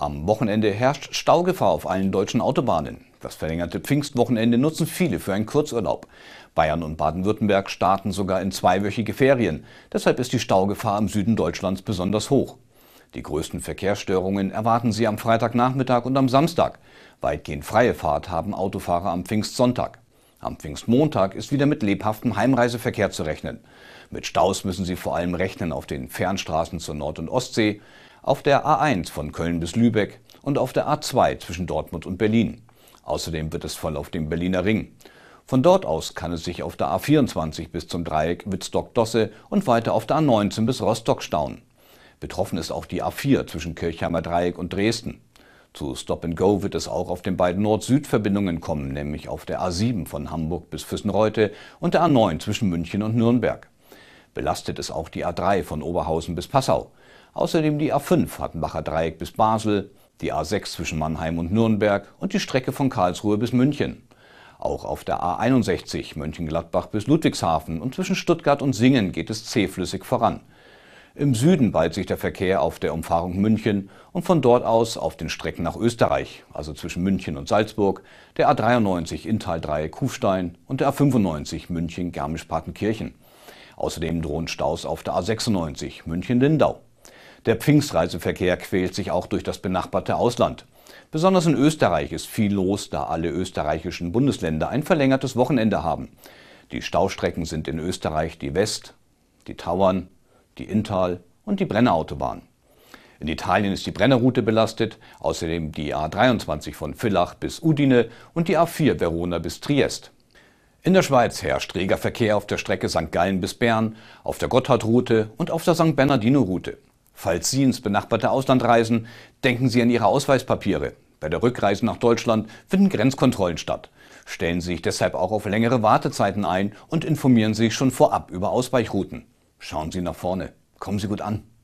Am Wochenende herrscht Staugefahr auf allen deutschen Autobahnen. Das verlängerte Pfingstwochenende nutzen viele für einen Kurzurlaub. Bayern und Baden-Württemberg starten sogar in zweiwöchige Ferien. Deshalb ist die Staugefahr im Süden Deutschlands besonders hoch. Die größten Verkehrsstörungen erwarten Sie am Freitagnachmittag und am Samstag. Weitgehend freie Fahrt haben Autofahrer am Pfingstsonntag. Am Pfingstmontag ist wieder mit lebhaftem Heimreiseverkehr zu rechnen. Mit Staus müssen Sie vor allem rechnen auf den Fernstraßen zur Nord- und Ostsee, auf der A1 von Köln bis Lübeck und auf der A2 zwischen Dortmund und Berlin. Außerdem wird es voll auf dem Berliner Ring. Von dort aus kann es sich auf der A24 bis zum Dreieck Wittstock-Dosse und weiter auf der A19 bis Rostock stauen. Betroffen ist auch die A4 zwischen Kirchheimer Dreieck und Dresden. Zu Stop and Go wird es auch auf den beiden Nord-Süd-Verbindungen kommen, nämlich auf der A7 von Hamburg bis Füssenreute und der A9 zwischen München und Nürnberg. Belastet ist auch die A3 von Oberhausen bis Passau. Außerdem die A5 Hattenbacher Dreieck bis Basel, die A6 zwischen Mannheim und Nürnberg und die Strecke von Karlsruhe bis München. Auch auf der A61 Mönchengladbach bis Ludwigshafen und zwischen Stuttgart und Singen geht es zähflüssig voran. Im Süden ballt sich der Verkehr auf der Umfahrung München und von dort aus auf den Strecken nach Österreich, also zwischen München und Salzburg, der A93 Inntal 3 Kufstein und der A95 München germisch partenkirchen Außerdem drohen Staus auf der A96 München-Lindau. Der Pfingstreiseverkehr quält sich auch durch das benachbarte Ausland. Besonders in Österreich ist viel los, da alle österreichischen Bundesländer ein verlängertes Wochenende haben. Die Staustrecken sind in Österreich die West, die Tauern, die Inntal und die Brennerautobahn. In Italien ist die Brennerroute belastet, außerdem die A23 von Villach bis Udine und die A4 Verona bis Triest. In der Schweiz herrscht reger Verkehr auf der Strecke St. Gallen bis Bern, auf der Gotthardroute und auf der St. Bernardino-Route. Falls Sie ins benachbarte Ausland reisen, denken Sie an Ihre Ausweispapiere. Bei der Rückreise nach Deutschland finden Grenzkontrollen statt. Stellen Sie sich deshalb auch auf längere Wartezeiten ein und informieren Sie sich schon vorab über Ausweichrouten. Schauen Sie nach vorne. Kommen Sie gut an.